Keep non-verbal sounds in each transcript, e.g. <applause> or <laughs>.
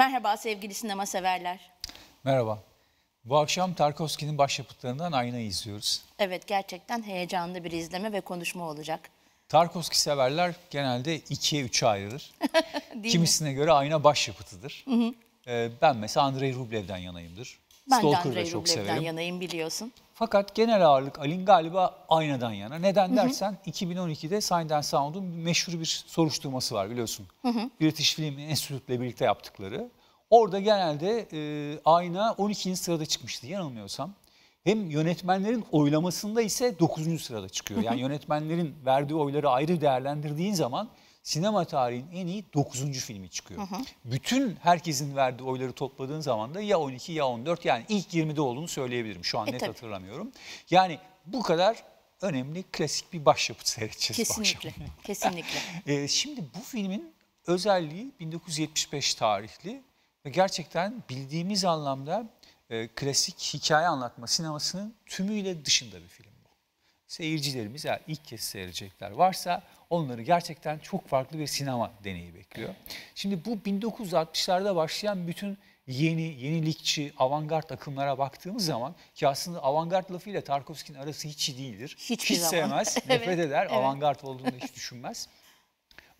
Merhaba sevgili sinema severler. Merhaba. Bu akşam Tarkovski'nin başyapıtlarından Ayna'yı izliyoruz. Evet gerçekten heyecanlı bir izleme ve konuşma olacak. Tarkovski severler genelde ikiye üçe ayrılır. <laughs> Kimisine mi? göre Ayna başyapıtıdır. Hı hı. Ee, ben mesela Andrei Rublev'den yanayımdır. Ben Stalker'da de Andrei çok Rublev'den severim. yanayım biliyorsun. Fakat genel ağırlık Alin galiba aynadan yana. Neden dersen hı hı. 2012'de Sign Sound'un meşhur bir soruşturması var biliyorsun. Hı hı. British Film Institute'le birlikte yaptıkları. Orada genelde e, ayna 12. sırada çıkmıştı yanılmıyorsam. Hem yönetmenlerin oylamasında ise 9. sırada çıkıyor. Yani <laughs> yönetmenlerin verdiği oyları ayrı değerlendirdiğin zaman sinema tarihinin en iyi 9. filmi çıkıyor. Bütün herkesin verdiği oyları topladığın zaman da ya 12 ya 14 yani ilk 20'de olduğunu söyleyebilirim. Şu an e, net tabii. hatırlamıyorum. Yani bu kadar önemli klasik bir başyapıt seyredeceğiz. Kesinlikle. Kesinlikle. <laughs> e, şimdi bu filmin özelliği 1975 tarihli ve gerçekten bildiğimiz anlamda e, klasik hikaye anlatma sinemasının tümüyle dışında bir film bu. Seyircilerimiz ya ilk kez seyredecekler varsa onları gerçekten çok farklı bir sinema deneyi bekliyor. Şimdi bu 1960'larda başlayan bütün yeni, yenilikçi, avantgard akımlara baktığımız zaman ki aslında avantgard lafıyla Tarkovski'nin arası hiç değildir. Hiçbir hiç zaman. sevmez, <laughs> nefret evet, eder, evet. avantgard olduğunu hiç düşünmez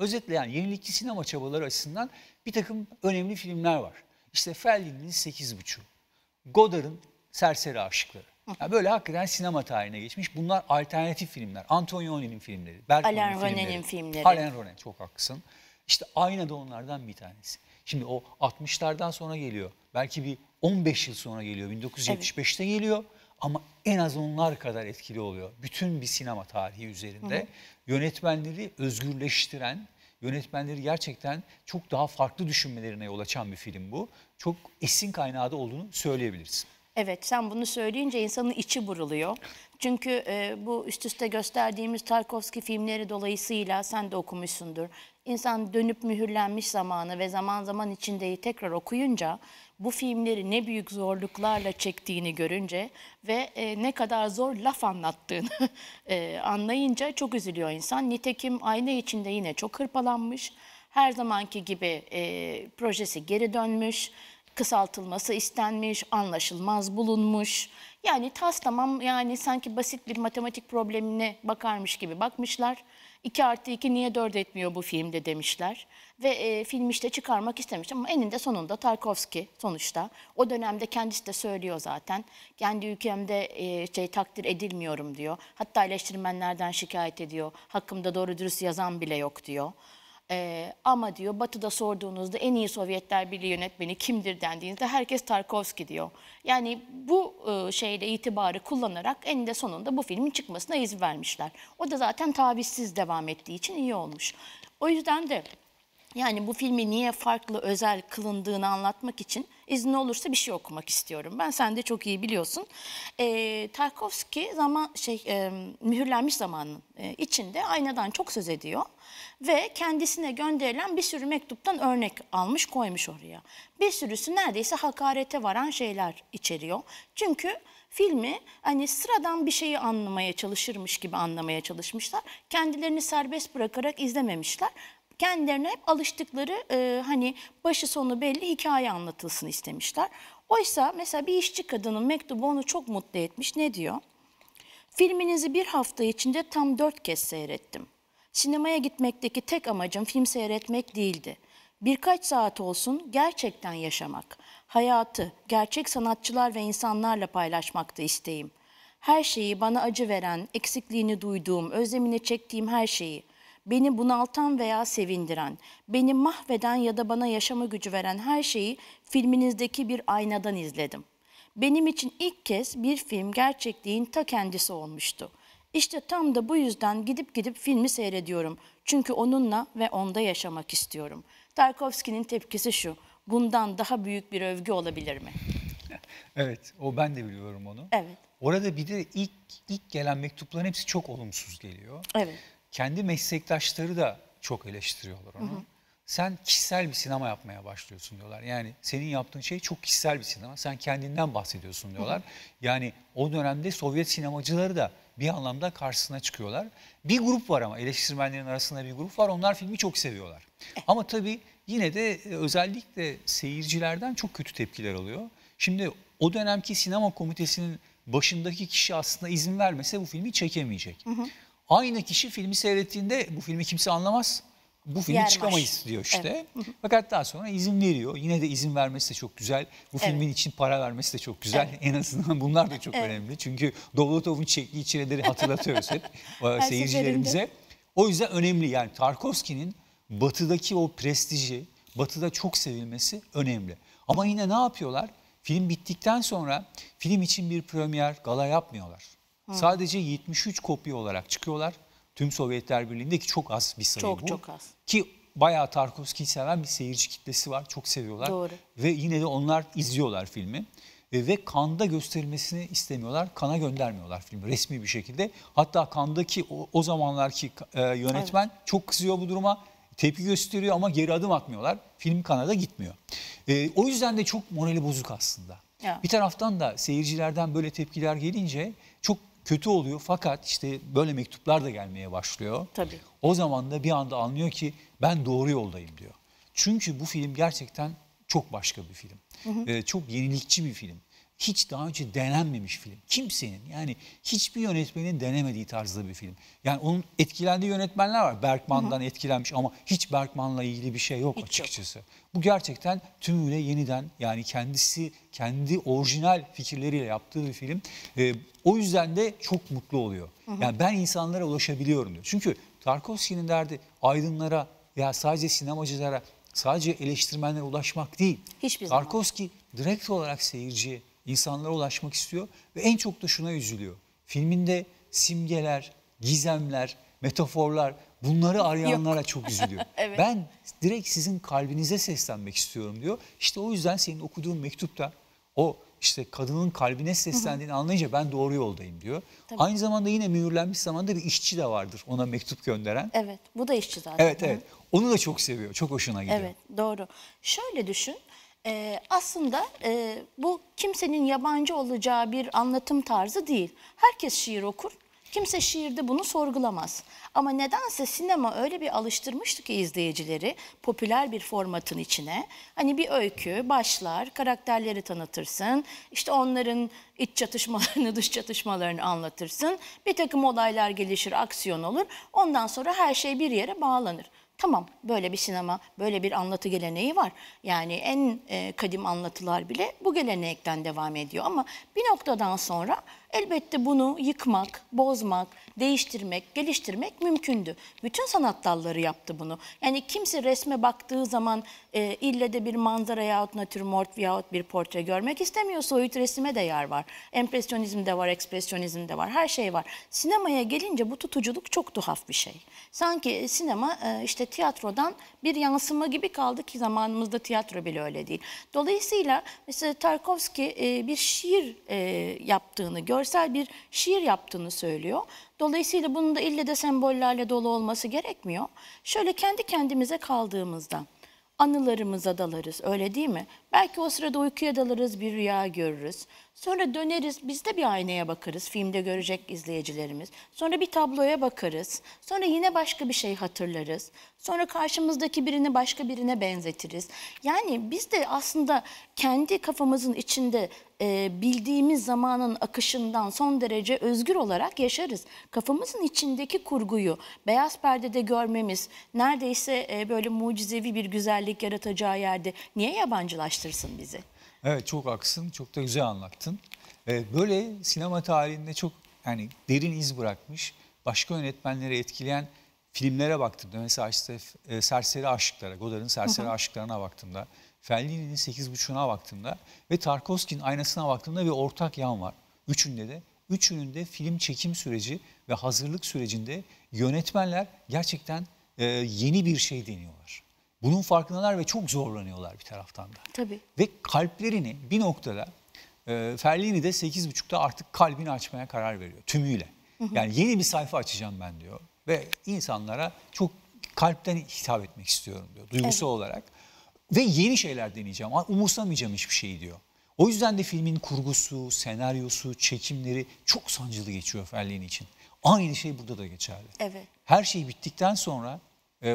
özetleyen yenilikçi sinema çabaları açısından bir takım önemli filmler var. İşte Fellini'nin 8.5, Godard'ın Serseri Aşıkları. Yani böyle hakikaten sinema tarihine geçmiş. Bunlar alternatif filmler. Antonioni'nin filmleri, Bergman'ın filmleri. Alain filmleri. Alain René çok haklısın. İşte aynı da onlardan bir tanesi. Şimdi o 60'lardan sonra geliyor. Belki bir 15 yıl sonra geliyor. 1975'te evet. geliyor ama en az onlar kadar etkili oluyor. Bütün bir sinema tarihi üzerinde hı hı. yönetmenleri özgürleştiren, yönetmenleri gerçekten çok daha farklı düşünmelerine yol açan bir film bu. Çok esin kaynağı da olduğunu söyleyebiliriz. Evet sen bunu söyleyince insanın içi buruluyor. Çünkü e, bu üst üste gösterdiğimiz Tarkovski filmleri dolayısıyla sen de okumuşsundur. İnsan dönüp mühürlenmiş zamanı ve zaman zaman içindeyi tekrar okuyunca bu filmleri ne büyük zorluklarla çektiğini görünce ve e, ne kadar zor laf anlattığını <laughs> e, anlayınca çok üzülüyor insan. Nitekim ayna içinde yine çok hırpalanmış. Her zamanki gibi e, projesi geri dönmüş kısaltılması istenmiş, anlaşılmaz bulunmuş. Yani tas tamam yani sanki basit bir matematik problemine bakarmış gibi bakmışlar. 2 artı 2 niye 4 etmiyor bu filmde demişler. Ve e, film işte çıkarmak istemiş ama eninde sonunda Tarkovski sonuçta. O dönemde kendisi de söylüyor zaten. Kendi ülkemde e, şey takdir edilmiyorum diyor. Hatta eleştirmenlerden şikayet ediyor. Hakkımda doğru dürüst yazan bile yok diyor. Ee, ama diyor Batı'da sorduğunuzda en iyi Sovyetler Birliği yönetmeni kimdir dendiğinizde herkes Tarkovski diyor. Yani bu e, şeyle itibarı kullanarak en de sonunda bu filmin çıkmasına izin vermişler. O da zaten tavizsiz devam ettiği için iyi olmuş. O yüzden de yani bu filmi niye farklı özel kılındığını anlatmak için izin olursa bir şey okumak istiyorum. Ben sen de çok iyi biliyorsun. E, Tarkovski zaman şey e, mühürlenmiş zamanın e, içinde aynadan çok söz ediyor ve kendisine gönderilen bir sürü mektuptan örnek almış koymuş oraya. Bir sürüsü neredeyse hakarete varan şeyler içeriyor. Çünkü filmi hani sıradan bir şeyi anlamaya çalışırmış gibi anlamaya çalışmışlar. Kendilerini serbest bırakarak izlememişler kendilerine hep alıştıkları e, hani başı sonu belli hikaye anlatılsın istemişler. Oysa mesela bir işçi kadının mektubu onu çok mutlu etmiş. Ne diyor? Filminizi bir hafta içinde tam dört kez seyrettim. Sinemaya gitmekteki tek amacım film seyretmek değildi. Birkaç saat olsun gerçekten yaşamak, hayatı gerçek sanatçılar ve insanlarla paylaşmakta isteğim. Her şeyi bana acı veren, eksikliğini duyduğum, özlemini çektiğim her şeyi, beni bunaltan veya sevindiren, beni mahveden ya da bana yaşama gücü veren her şeyi filminizdeki bir aynadan izledim. Benim için ilk kez bir film gerçekliğin ta kendisi olmuştu. İşte tam da bu yüzden gidip gidip filmi seyrediyorum. Çünkü onunla ve onda yaşamak istiyorum. Tarkovski'nin tepkisi şu. Bundan daha büyük bir övgü olabilir mi? evet, o ben de biliyorum onu. Evet. Orada bir de ilk ilk gelen mektupların hepsi çok olumsuz geliyor. Evet kendi meslektaşları da çok eleştiriyorlar onu. Hı hı. Sen kişisel bir sinema yapmaya başlıyorsun diyorlar. Yani senin yaptığın şey çok kişisel bir sinema. Sen kendinden bahsediyorsun diyorlar. Hı hı. Yani o dönemde Sovyet sinemacıları da bir anlamda karşısına çıkıyorlar. Bir grup var ama eleştirmenlerin arasında bir grup var. Onlar filmi çok seviyorlar. Eh. Ama tabii yine de e, özellikle seyircilerden çok kötü tepkiler alıyor. Şimdi o dönemki sinema komitesinin başındaki kişi aslında izin vermese bu filmi çekemeyecek. Hı hı. Aynı kişi filmi seyrettiğinde bu filmi kimse anlamaz. Bu filmi Yer çıkamayız diyor işte. Evet. Fakat daha sonra izin veriyor. Yine de izin vermesi de çok güzel. Bu evet. filmin için para vermesi de çok güzel. Evet. <laughs> En azından bunlar da çok evet. önemli. Çünkü Dolotov'un çektiği çileleri hatırlatıyoruz hep <laughs> seyircilerimize. O yüzden önemli yani Tarkovski'nin batıdaki o prestiji, batıda çok sevilmesi önemli. Ama yine ne yapıyorlar? Film bittikten sonra film için bir premier, gala yapmıyorlar. Sadece 73 kopya olarak çıkıyorlar. Tüm Sovyetler Birliği'ndeki çok az bir sayı çok, bu. Çok çok az. Ki bayağı Tarkovski'yi seven bir seyirci kitlesi var. Çok seviyorlar. Doğru. Ve yine de onlar izliyorlar filmi. Ve, ve Kanda gösterilmesini istemiyorlar. Kana göndermiyorlar filmi resmi bir şekilde. Hatta Kandaki o, o zamanlarki e, yönetmen evet. çok kızıyor bu duruma. Tepki gösteriyor ama geri adım atmıyorlar. Film Kanada gitmiyor. E, o yüzden de çok morali bozuk aslında. Ya. Bir taraftan da seyircilerden böyle tepkiler gelince kötü oluyor fakat işte böyle mektuplar da gelmeye başlıyor. Tabii. O zaman da bir anda anlıyor ki ben doğru yoldayım diyor. Çünkü bu film gerçekten çok başka bir film. Hı hı. Ee, çok yenilikçi bir film hiç daha önce denenmemiş film. Kimsenin yani hiçbir yönetmenin denemediği tarzda bir film. Yani onun etkilendiği yönetmenler var. Bergman'dan Hı -hı. etkilenmiş ama hiç Bergman'la ilgili bir şey yok hiç açıkçası. Yok. Bu gerçekten tümüyle yeniden yani kendisi kendi orijinal fikirleriyle yaptığı bir film. Ee, o yüzden de çok mutlu oluyor. Hı -hı. Yani ben insanlara ulaşabiliyorum diyor. Çünkü Tarkovski'nin derdi aydınlara ya sadece sinemacılara sadece eleştirmenlere ulaşmak değil. Hiçbir Tarkovski zaman. direkt olarak seyirciye insanlara ulaşmak istiyor ve en çok da şuna üzülüyor. Filminde simgeler, gizemler, metaforlar bunları arayanlara Yok. çok üzülüyor. <laughs> evet. Ben direkt sizin kalbinize seslenmek istiyorum diyor. İşte o yüzden senin okuduğun mektupta o işte kadının kalbine seslendiğini anlayınca ben doğru yoldayım diyor. Tabii. Aynı zamanda yine mühürlenmiş zamanda bir işçi de vardır ona mektup gönderen. Evet bu da işçi zaten. Evet evet onu da çok seviyor çok hoşuna gidiyor. Evet doğru. Şöyle düşün ee, aslında e, bu kimsenin yabancı olacağı bir anlatım tarzı değil. Herkes şiir okur. Kimse şiirde bunu sorgulamaz. Ama nedense sinema öyle bir alıştırmıştı ki izleyicileri popüler bir formatın içine. Hani bir öykü başlar, karakterleri tanıtırsın, işte onların iç çatışmalarını, <laughs> dış çatışmalarını anlatırsın. Bir takım olaylar gelişir, aksiyon olur. Ondan sonra her şey bir yere bağlanır. Tamam böyle bir sinema, böyle bir anlatı geleneği var. Yani en e, kadim anlatılar bile bu gelenekten devam ediyor. Ama bir noktadan sonra Elbette bunu yıkmak, bozmak, değiştirmek, geliştirmek mümkündü. Bütün sanat dalları yaptı bunu. Yani kimse resme baktığı zaman e, ille de bir manzara yahut natürmort yahut bir portre görmek istemiyor. Soyut resime de yer var. Empresyonizm de var, ekspresyonizm de var, her şey var. Sinemaya gelince bu tutuculuk çok tuhaf bir şey. Sanki e, sinema e, işte tiyatrodan bir yansıma gibi kaldı ki zamanımızda tiyatro bile öyle değil. Dolayısıyla mesela Tarkovski e, bir şiir e, yaptığını gör görsel bir şiir yaptığını söylüyor. Dolayısıyla bunun da ille de sembollerle dolu olması gerekmiyor. Şöyle kendi kendimize kaldığımızda anılarımıza dalarız öyle değil mi? Belki o sırada uykuya dalarız bir rüya görürüz. Sonra döneriz biz de bir aynaya bakarız. Filmde görecek izleyicilerimiz. Sonra bir tabloya bakarız. Sonra yine başka bir şey hatırlarız. Sonra karşımızdaki birini başka birine benzetiriz. Yani biz de aslında kendi kafamızın içinde e, bildiğimiz zamanın akışından son derece özgür olarak yaşarız. Kafamızın içindeki kurguyu beyaz perdede görmemiz neredeyse e, böyle mucizevi bir güzellik yaratacağı yerde niye yabancılaştırsın bizi? Evet çok aksın Çok da güzel anlattın. Ee, böyle sinema tarihinde çok yani derin iz bırakmış, başka yönetmenleri etkileyen filmlere baktığımda mesela işte e, Serseri Aşıklara, Godard'ın Serseri hı hı. Aşıklarına baktığımda, Fellini'nin 8.5'una baktığımda ve Tarkovski'nin aynasına baktığımda bir ortak yan var. Üçünde de Üçünün de film çekim süreci ve hazırlık sürecinde yönetmenler gerçekten e, yeni bir şey deniyorlar. Bunun farkındalar ve çok zorlanıyorlar bir taraftan da. Tabii. Ve kalplerini bir noktada e, Ferlini de 8.30'da artık kalbini açmaya karar veriyor tümüyle. Hı hı. Yani yeni bir sayfa açacağım ben diyor ve insanlara çok kalpten hitap etmek istiyorum diyor duygusal evet. olarak. Ve yeni şeyler deneyeceğim. Umursamayacağım hiçbir şeyi diyor. O yüzden de filmin kurgusu, senaryosu, çekimleri çok sancılı geçiyor Ferlini için. Aynı şey burada da geçerli. Evet. Her şey bittikten sonra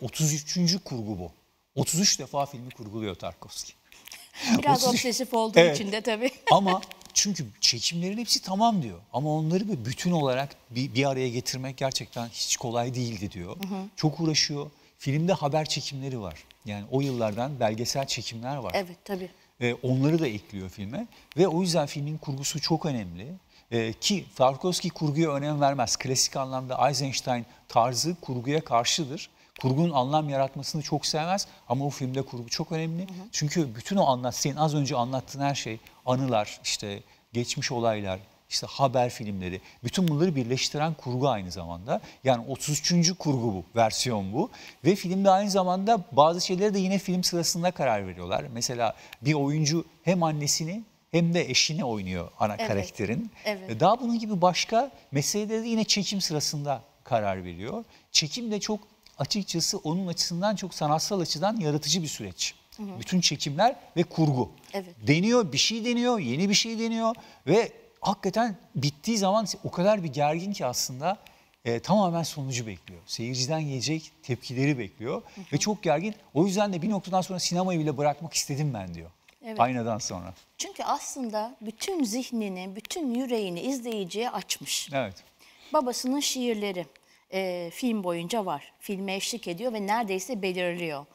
33. E, kurgu bu. 33 defa filmi kurguluyor Tarkovski. <laughs> Biraz 33... obsesif olduğu evet. için de tabii. <laughs> Ama çünkü çekimlerin hepsi tamam diyor. Ama onları bir bütün olarak bir, bir araya getirmek gerçekten hiç kolay değildi diyor. Hı hı. Çok uğraşıyor. Filmde haber çekimleri var. Yani o yıllardan belgesel çekimler var. Evet tabii. Ee, onları da ekliyor filme. Ve o yüzden filmin kurgusu çok önemli. Ee, ki Tarkovski kurguya önem vermez. Klasik anlamda Eisenstein tarzı kurguya karşıdır. Kurgunun anlam yaratmasını çok sevmez ama o filmde kurgu çok önemli. Hı hı. Çünkü bütün o anlat, senin az önce anlattığın her şey, anılar, işte geçmiş olaylar, işte haber filmleri, bütün bunları birleştiren kurgu aynı zamanda. Yani 33. kurgu bu, versiyon bu. Ve filmde aynı zamanda bazı şeylere de yine film sırasında karar veriyorlar. Mesela bir oyuncu hem annesini hem de eşini oynuyor ana evet. karakterin. Evet. Daha bunun gibi başka meselelere de yine çekim sırasında karar veriyor. Çekim de çok açıkçası onun açısından çok sanatsal açıdan yaratıcı bir süreç. Hı hı. Bütün çekimler ve kurgu. Evet. Deniyor, bir şey deniyor, yeni bir şey deniyor ve hakikaten bittiği zaman o kadar bir gergin ki aslında e, tamamen sonucu bekliyor. Seyirciden gelecek tepkileri bekliyor hı hı. ve çok gergin. O yüzden de bir noktadan sonra sinemayı bile bırakmak istedim ben diyor. Evet. Aynadan sonra. Çünkü aslında bütün zihnini, bütün yüreğini izleyiciye açmış. Evet. Babasının şiirleri, e, film boyunca var. Filme eşlik ediyor ve neredeyse belirliyor.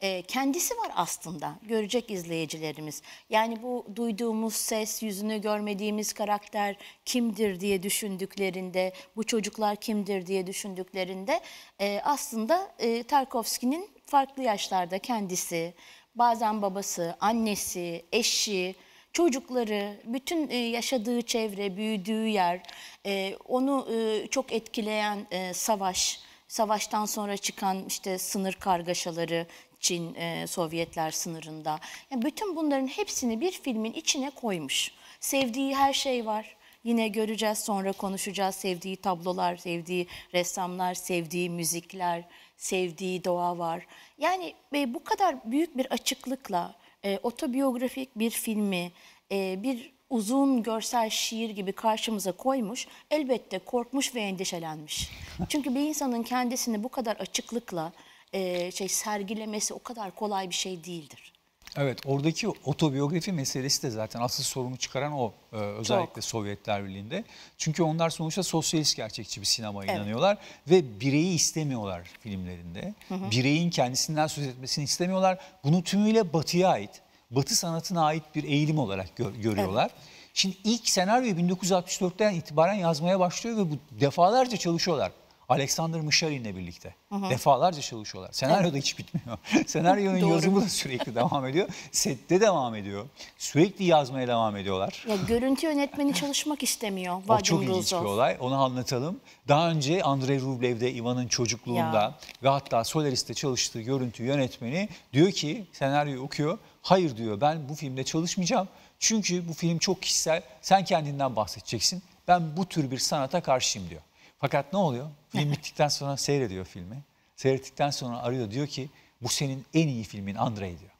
E, kendisi var aslında görecek izleyicilerimiz. Yani bu duyduğumuz ses, yüzünü görmediğimiz karakter kimdir diye düşündüklerinde, bu çocuklar kimdir diye düşündüklerinde e, aslında e, Tarkovski'nin farklı yaşlarda kendisi, bazen babası, annesi, eşi, çocukları, bütün e, yaşadığı çevre, büyüdüğü yer, e, onu e, çok etkileyen savaş, savaştan sonra çıkan işte sınır kargaşaları, Çin, Sovyetler sınırında. Yani bütün bunların hepsini bir filmin içine koymuş. Sevdiği her şey var. Yine göreceğiz sonra konuşacağız sevdiği tablolar, sevdiği ressamlar, sevdiği müzikler, sevdiği doğa var. Yani bu kadar büyük bir açıklıkla e, otobiyografik bir filmi, e, bir uzun görsel şiir gibi karşımıza koymuş, elbette korkmuş ve endişelenmiş. <laughs> Çünkü bir insanın kendisini bu kadar açıklıkla e, şey sergilemesi o kadar kolay bir şey değildir. Evet oradaki otobiyografi meselesi de zaten asıl sorunu çıkaran o e, özellikle Çok. Sovyetler Birliği'nde. Çünkü onlar sonuçta sosyalist gerçekçi bir sinemaya evet. inanıyorlar ve bireyi istemiyorlar filmlerinde. Hı hı. Bireyin kendisinden söz etmesini istemiyorlar. Bunu tümüyle batıya ait, batı sanatına ait bir eğilim olarak gör, görüyorlar. Evet. Şimdi ilk senaryoyu 1964'ten itibaren yazmaya başlıyor ve bu defalarca çalışıyorlar. Alexander Mışarin'le birlikte hı hı. defalarca çalışıyorlar. Senaryo da hiç bitmiyor. <laughs> Senaryonun yazımı da sürekli devam ediyor. Sette devam ediyor. Sürekli yazmaya devam ediyorlar. Ya, görüntü yönetmeni çalışmak istemiyor. o çok ilginç bir olay. Onu anlatalım. Daha önce Andrei Rublev'de Ivan'ın çocukluğunda ya. ve hatta Solaris'te çalıştığı görüntü yönetmeni diyor ki senaryoyu okuyor. Hayır diyor ben bu filmde çalışmayacağım. Çünkü bu film çok kişisel. Sen kendinden bahsedeceksin. Ben bu tür bir sanata karşıyım diyor. Fakat ne oluyor? <laughs> Film bittikten sonra seyrediyor filmi. Seyrettikten sonra arıyor diyor ki bu senin en iyi filmin Andrei diyor.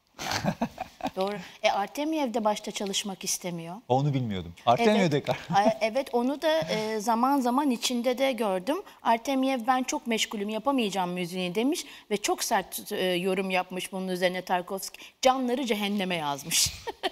<laughs> Doğru. E de başta çalışmak istemiyor. Onu bilmiyordum. Artemiyev'de evet, evet onu da e, zaman zaman içinde de gördüm. Artemiyev ben çok meşgulüm yapamayacağım müziğini demiş ve çok sert e, yorum yapmış bunun üzerine Tarkovski. Canları cehenneme yazmış. <laughs>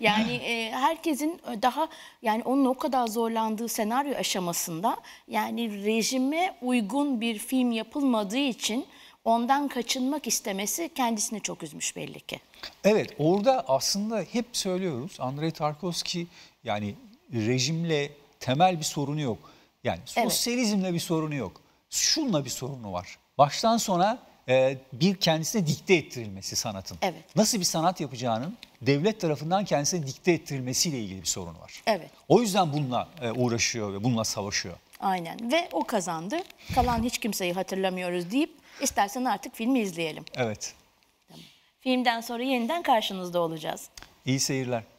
Yani e, herkesin daha yani onun o kadar zorlandığı senaryo aşamasında yani rejime uygun bir film yapılmadığı için ondan kaçınmak istemesi kendisini çok üzmüş belli ki. Evet orada aslında hep söylüyoruz Andrei Tarkovski yani rejimle temel bir sorunu yok. Yani sosyalizmle evet. bir sorunu yok. Şunla bir sorunu var. Baştan sona ee, bir kendisine dikte ettirilmesi sanatın. Evet. Nasıl bir sanat yapacağının devlet tarafından kendisine dikte ettirilmesiyle ilgili bir sorun var. Evet. O yüzden bununla e, uğraşıyor ve bununla savaşıyor. Aynen ve o kazandı. Kalan hiç kimseyi hatırlamıyoruz deyip istersen artık filmi izleyelim. Evet. Tamam. Filmden sonra yeniden karşınızda olacağız. İyi seyirler.